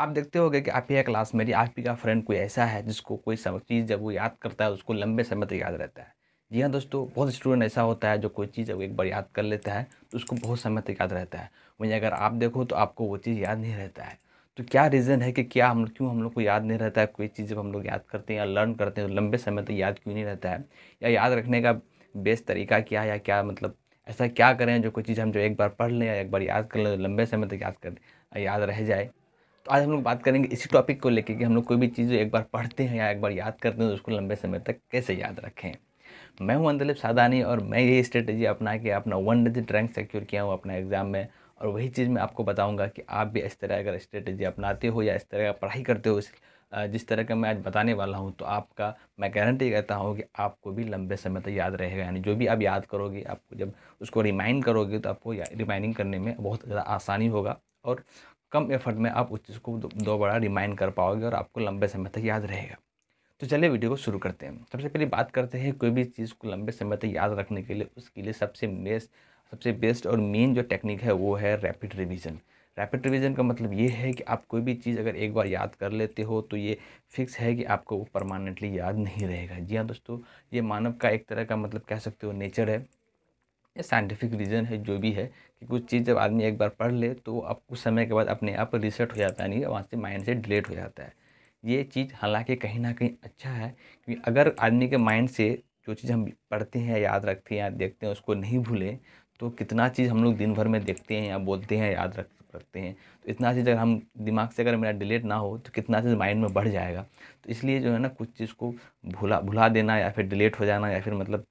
आप देखते होगे कि आप ही क्लास मेरी आप ही का फ्रेंड कोई ऐसा है जिसको कोई सब चीज़ जब वो याद करता है उसको लंबे समय तक याद रहता है जी हाँ दोस्तों बहुत स्टूडेंट ऐसा होता है जो कोई चीज़ जब एक बार याद कर लेता है तो उसको बहुत समय तक याद रहता है वहीं अगर आप देखो तो आपको वो चीज़ याद नहीं रहता है तो क्या रीज़न है कि क्या हम क्यों हम लोग को याद नहीं रहता है कोई चीज़ जब हम लोग याद करते हैं या लर्न करते हैं तो लंबे समय तक याद क्यों नहीं रहता है या याद रखने का बेस्ट तरीका क्या है या क्या मतलब ऐसा क्या करें जो कोई चीज़ हम जो एक बार पढ़ लें या एक बार याद कर लें तो लंबे समय तक याद कर याद रह जाए आज हम लोग बात करेंगे इसी टॉपिक को लेकर कि हम लोग कोई भी चीज़ एक बार पढ़ते हैं या एक बार याद करते हैं तो उसको लंबे समय तक कैसे याद रखें मैं हूं अंदलिप सादानी और मैं यही स्ट्रेटेजी अपना के अपना वन डिजिट रैंक सिक्योर किया हूँ अपना एग्ज़ाम में और वही चीज़ मैं आपको बताऊँगा कि आप भी इस तरह अगर स्ट्रेटजी अपनाते हो या इस तरह का पढ़ाई करते हो जिस तरह का मैं आज बताने वाला हूँ तो आपका मैं गारंटी कहता हूँ कि आपको भी लंबे समय तक याद रहेगा यानी जो भी आप याद करोगे आपको जब उसको रिमाइंड करोगे तो आपको रिमाइंडिंग करने में बहुत ज़्यादा आसानी होगा और कम एफर्ट में आप उस चीज़ को दोबारा दो रिमाइंड कर पाओगे और आपको लंबे समय तक याद रहेगा तो चलिए वीडियो को शुरू करते हैं सबसे पहले बात करते हैं कोई भी चीज़ को लंबे समय तक याद रखने के लिए उसके लिए सबसे बेस्ट सबसे बेस्ट और मेन जो टेक्निक है वो है रैपिड रिविज़न रैपिड रिविज़न का मतलब ये है कि आप कोई भी चीज़ अगर एक बार याद कर लेते हो तो ये फिक्स है कि आपको वो परमानेंटली याद नहीं रहेगा जी हाँ दोस्तों ये मानव का एक तरह का मतलब कह सकते हो नेचर है ये साइंटिफिक रीज़न है जो भी है कि कुछ चीज़ जब आदमी एक बार पढ़ ले तो अब कुछ समय के बाद अपने आप रिसेट हो जाता है नहीं वहाँ से माइंड से डिलेट हो जाता है ये चीज़ हालांकि कहीं ना कहीं अच्छा है क्योंकि अगर आदमी के माइंड से जो चीज़ हम पढ़ते हैं याद रखते हैं या देखते हैं उसको नहीं भूलें तो कितना चीज़ हम लोग दिन भर में देखते हैं या बोलते हैं याद रख रखते हैं तो इतना चीज़ अगर हम दिमाग से अगर मेरा डिलीट ना हो तो कितना चीज़ माइंड में बढ़ जाएगा तो इसलिए जो है ना कुछ चीज़ को भुला भुला देना या फिर डिलीट हो जाना या फिर मतलब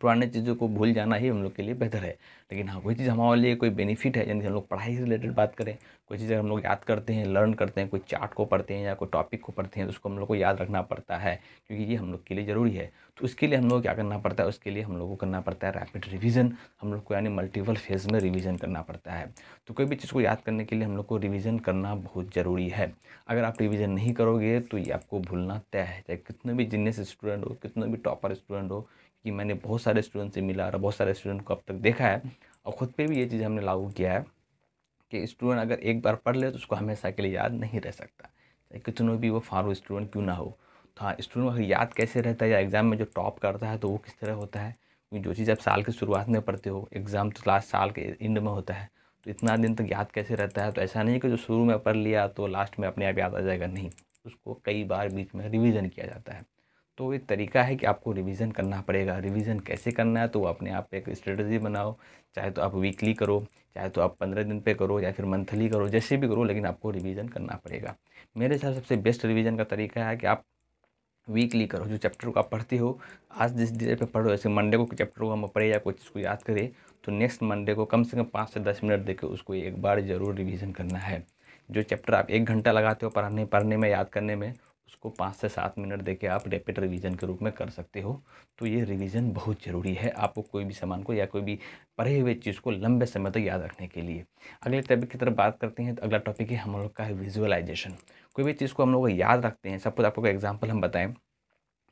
पुराने चीज़ों को भूल जाना ही हम लोग के लिए बेहतर है लेकिन हाँ कोई चीज़ हमारे लिए कोई बेनिफिट है यानी हम लोग पढ़ाई से रिलेटेड बात करें कोई चीज़ हम लोग याद करते हैं लर्न करते हैं कोई चार्ट को पढ़ते हैं या कोई टॉपिक को पढ़ते हैं तो उसको हम लोग को याद रखना पड़ता है क्योंकि ये हम लोग के लिए ज़रूरी है तो उसके लिए हम लोग क्या करना पड़ता है उसके लिए हम लोग को करना पड़ता है रैपिड रिविज़न हम लोग को यानी मल्टीपल फेज़ में रिविज़न करना पड़ता है तो कोई भी चीज़ को याद करने के लिए हम लोग को रिविज़न करना बहुत ज़रूरी है अगर आप रिविज़न नहीं करोगे तो ये आपको भूलना तय है चाहे कितने भी जिनने से स्टूडेंट हो कितने भी टॉपर स्टूडेंट हो कि मैंने बहुत सारे स्टूडेंट से मिला और बहुत सारे स्टूडेंट को अब तक देखा है और ख़ुद पे भी ये चीज़ हमने लागू किया है कि स्टूडेंट अगर एक बार पढ़ ले तो उसको हमेशा के लिए याद नहीं रह सकता चाहे कितना भी वो फारू स्टूडेंट क्यों ना हो तो हाँ स्टूडेंट अगर याद कैसे रहता है या एग्ज़ाम में जो टॉप करता है तो वो किस तरह होता है क्योंकि जो चीज़ आप साल की शुरुआत में पढ़ते हो एग्ज़ाम तो लास्ट साल के एंड में होता है तो इतना दिन तक याद कैसे रहता है तो ऐसा नहीं कि जो शुरू में पढ़ लिया तो लास्ट में अपने आप याद आ जाएगा नहीं उसको कई बार बीच में रिविज़न किया जाता है तो एक तरीका है कि आपको रिवीजन करना पड़ेगा रिवीजन कैसे करना है तो अपने आप एक स्ट्रेटजी बनाओ चाहे तो आप वीकली करो चाहे तो आप पंद्रह दिन पे करो या फिर मंथली करो जैसे भी करो लेकिन आपको रिवीजन करना पड़ेगा मेरे हिसाब से सबसे बेस्ट रिवीजन का तरीका है कि आप वीकली करो जो चैप्टर को आप पढ़ते हो आज जिस डेट पे पढ़ो जैसे मंडे को चैप्टर को हम पढ़े या कोई चीज़ को याद करें तो नेक्स्ट मंडे को कम से कम पाँच से दस मिनट देकर उसको एक बार ज़रूर रिविज़न करना है जो चैप्टर आप एक घंटा लगाते हो पढ़ने पढ़ने में याद करने में उसको पाँच से सात मिनट देके आप रैपिड रिवीजन के रूप में कर सकते हो तो ये रिवीजन बहुत ज़रूरी है आपको कोई भी सामान को या कोई भी पढ़े हुए चीज़ को लंबे समय तक याद रखने के लिए अगले टॉपिक की तरफ बात करते हैं तो अगला टॉपिक है हम लोग का है विजुअलाइजेशन कोई भी चीज़ को हम लोग याद रखते हैं सपोज आपको एग्जाम्पल हम बताएँ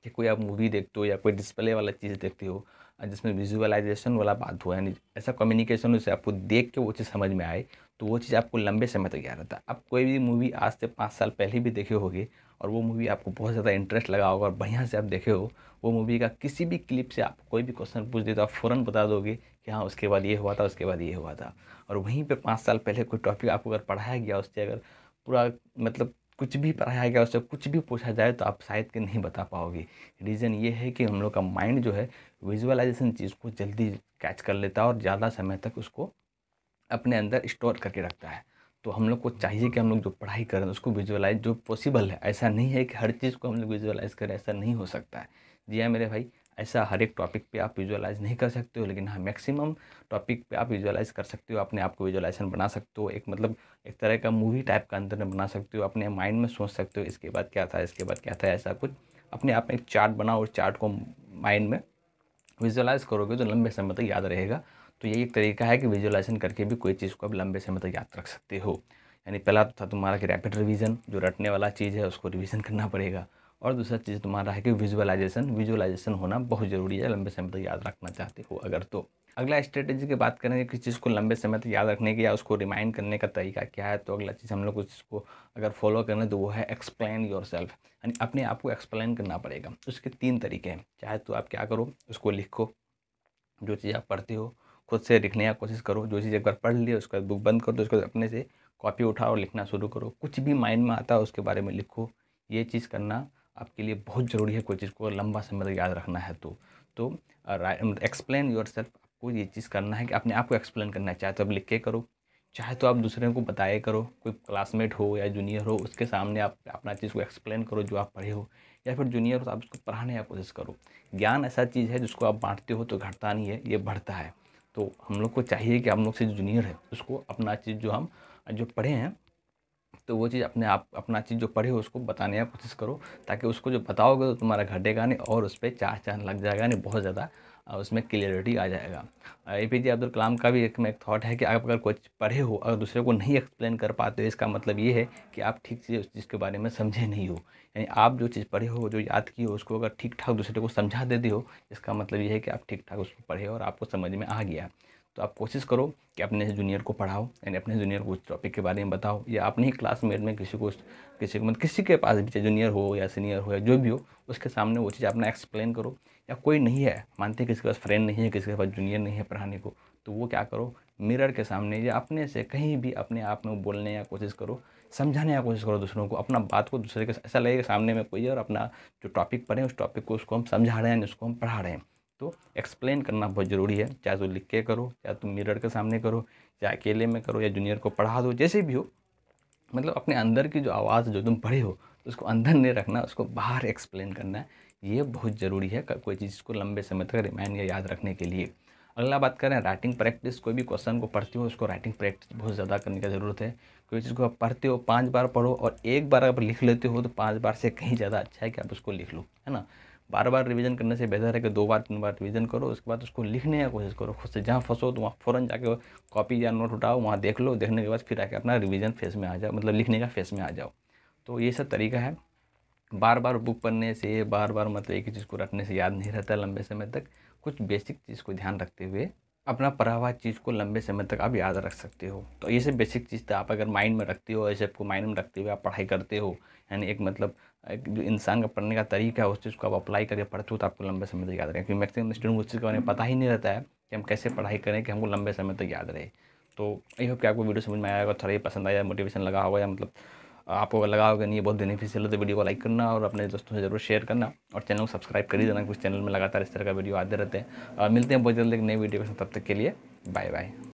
कि कोई आप मूवी देखते हो या कोई डिस्प्ले वाला चीज़ देखते हो जिसमें विजुअलाइजेशन वाला बात हो यानी ऐसा कम्युनिकेशन उसे आपको देख के वो चीज़ समझ में आए तो वो चीज़ आपको लंबे समय तक याद रहता है आप कोई भी मूवी आज से पाँच साल पहले भी देखे होगे और वो मूवी आपको बहुत ज़्यादा इंटरेस्ट लगा होगा और बढ़िया से आप देखे हो वो मूवी का किसी भी क्लिप से आप कोई भी क्वेश्चन पूछ दे तो आप फ़ौरन बता दोगे कि हाँ उसके बाद ये हुआ था उसके बाद ये हुआ था और वहीं पर पाँच साल पहले कोई टॉपिक आपको अगर पढ़ाया गया उससे अगर पूरा मतलब कुछ भी पढ़ाया गया उससे कुछ भी पूछा जाए तो आप शायद के नहीं बता पाओगे रीज़न ये है कि हम लोग का माइंड जो है विजुअलाइजेशन चीज़ को जल्दी कैच कर लेता है और ज़्यादा समय तक उसको अपने अंदर स्टोर करके रखता है तो हम लोग को चाहिए कि हम लोग जो पढ़ाई करें उसको विजुअलाइज जो पॉसिबल है ऐसा नहीं है कि हर चीज़ को हम लोग विजुअलाइज करें ऐसा नहीं हो सकता है जी हाँ मेरे भाई ऐसा हर एक टॉपिक पे आप विजुअलाइज नहीं कर सकते हो लेकिन हाँ मैक्सिमम टॉपिक पे आप विजुअलाइज कर सकते हो अपने आप को विजुअलाइजेशन बना सकते हो एक मतलब एक तरह का मूवी टाइप का अंदर में बना सकते हो अपने माइंड में सोच सकते हो इसके बाद क्या था इसके बाद क्या था ऐसा कुछ अपने आप में एक चार्ट बनाओ और चार्ट को माइंड में विजुअलाइज करोगे तो लंबे समय तक याद रहेगा तो ये एक तरीका है कि विजुअलाइजेशन करके भी कोई चीज़ को आप लंबे समय तक याद रख सकते हो यानी पहला तो था तुम्हारा कि रैपिड रिवीजन जो रटने वाला चीज़ है उसको रिवीजन करना पड़ेगा और दूसरा चीज़ तुम्हारा है कि विजुअलाइजेशन विजुअलाइजेशन होना बहुत ज़रूरी है लंबे समय तक याद रखना चाहते हो अगर तो अगला स्ट्रेटेजी की बात करेंगे किस चीज़ को लंबे समय तक याद रखने की या उसको रिमाइंड करने का तरीका क्या है तो अगला चीज़ हम लोग उसको अगर फॉलो करना तो वो है एक्सप्लेन योर सेल्फ यानी अपने आप को एक्सप्लेन करना पड़ेगा उसके तीन तरीके हैं चाहे तो आप क्या करो उसको लिखो जो चीज़ आप पढ़ते हो खुद से लिखने की कोशिश करो जो चीज़ एक बार पढ़ लिया उसके बाद बुक बंद करो तो उसके बाद अपने से कॉपी उठाओ लिखना शुरू करो कुछ भी माइंड में आता है उसके बारे में लिखो ये चीज़ करना आपके लिए बहुत ज़रूरी है कोई चीज़ को लंबा समय तक याद रखना है तो तो एक्सप्लेन योर सेल्फ आपको ये चीज़ करना है कि अपने आप को एक्सप्लेन करना है चाहे तो आप लिख के करो चाहे तो आप दूसरे को बताए करो कोई क्लासमेट हो या जूनियर हो उसके सामने आप अपना चीज़ को एक्सप्लेन करो जो आप पढ़े हो या फिर जूनियर हो तो आप उसको पढ़ाने की कोशिश करो ज्ञान ऐसा चीज़ है जिसको आप बांटते हो तो घटता नहीं है ये बढ़ता है तो हम लोग को चाहिए कि हम लोग से जूनियर है उसको अपना चीज़ जो हम जो पढ़े हैं तो वो चीज़ अपने आप अपना चीज़ जो पढ़े हो उसको बताने का कोशिश करो ताकि उसको जो बताओगे तो तुम्हारा घटेगा नहीं और उस पर चार चांद लग जाएगा नहीं बहुत ज़्यादा उसमें क्लियरिटी आ जाएगा ए पी जे अब्दुल कलाम का भी एक में एक थॉट है कि आप अगर कुछ पढ़े हो अगर दूसरे को नहीं एक्सप्लेन कर पाते हो इसका मतलब ये है कि आप ठीक से उस चीज़ के बारे में समझे नहीं हो यानी आप जो चीज़ पढ़े हो जो याद की हो उसको अगर ठीक ठाक दूसरे को समझा देते हो इसका मतलब ये है कि आप ठीक ठाक उसको पढ़े हो और आपको समझ में आ गया तो आप कोशिश करो कि अपने जूनियर को पढ़ाओ यानी अपने जूनियर को उस टॉपिक के बारे में बताओ या अपने ही क्लासमेट में किसी को किसी को मतलब किसी के पास भी चाहे जूनियर हो या सीनियर हो या जो भी हो उसके सामने वो चीज़ अपना एक्सप्लेन करो या कोई नहीं है मानते किसी के पास फ्रेंड नहीं है किसी के पास जूनियर नहीं है पढ़ाने को तो वो क्या करो मिरर के सामने या अपने से कहीं भी अपने आप में बोलने या कोशिश करो समझाने या कोशिश करो दूसरों को अपना बात को दूसरे के ऐसा लगेगा सामने में कोई है और अपना जो टॉपिक पढ़ें उस टॉपिक को उसको हम समझा रहे हैं उसको हम पढ़ा रहे हैं तो एक्सप्लेन करना बहुत ज़रूरी है चाहे तो लिख के करो चाहे तुम मिरर के सामने करो चाहे अकेले में करो या जूनियर को पढ़ा दो जैसे भी हो मतलब अपने अंदर की जो आवाज़ जो तुम पढ़े हो उसको अंदर नहीं रखना उसको बाहर एक्सप्लेन करना है ये बहुत ज़रूरी है कोई चीज़ को लंबे समय तक रिमाइंड या याद रखने के लिए अगला बात करें राइटिंग प्रैक्टिस कोई भी क्वेश्चन को पढ़ते हो उसको राइटिंग प्रैक्टिस बहुत ज़्यादा करने की ज़रूरत है कोई चीज़ को आप पढ़ते हो पाँच बार पढ़ो और एक बार आप लिख लेते हो तो पाँच बार से कहीं ज़्यादा अच्छा है कि आप उसको लिख लो है ना बार बार रिवीजन करने से बेहतर है कि दो बार तीन बार रिवीजन करो उसके बाद उसको लिखने की कोशिश करो खुद से जहाँ फंसो तो वहाँ फ़ौरन जाके कॉपी या नोट उठाओ वहाँ देख लो देखने के बाद फिर आके अपना रिवीजन फेस में आ जाओ मतलब लिखने का फेस में आ जाओ तो ये सब तरीका है बार बार बुक पढ़ने से बार बार मतलब एक ही चीज़ को रखने से याद नहीं रहता लंबे समय तक कुछ बेसिक चीज़ को ध्यान रखते हुए अपना पढ़ा हुआ चीज़ को लंबे समय तक आप याद रख सकते हो तो ये सब बेसिक चीज़ था तो आप अगर माइंड में रखते हो ऐसे आपको माइंड में रखते हुए आप पढ़ाई करते हो यानी एक मतलब एक जो इंसान का पढ़ने का तरीका है उस चीज़ को आप अप्लाई करके पढ़ते हो तो आपको लंबे समय तक याद रहे क्योंकि मैक्सिमम स्टूडेंट उस चीज़ के बारे में पता ही नहीं रहता है कि हम कैसे पढ़ाई करें कि हमको लंबे समय तक याद रहे तो आई होप कि आपको वीडियो समझ में आया होगा थोड़ा ही पसंद आया मोटिवेशन लगा होगा या मतलब आपको अगर लगा होगा नहीं बहुत बेनिफिशियल है तो वीडियो को लाइक करना और अपने दोस्तों से जरूर शेयर करना और चैनल को सब्सक्राइब कर ही देना कुछ चैनल में लगातार इस तरह का वीडियो आते रहते हैं मिलते हैं बहुत जल्द एक नई वीडियो के साथ तब तक के लिए बाय बाय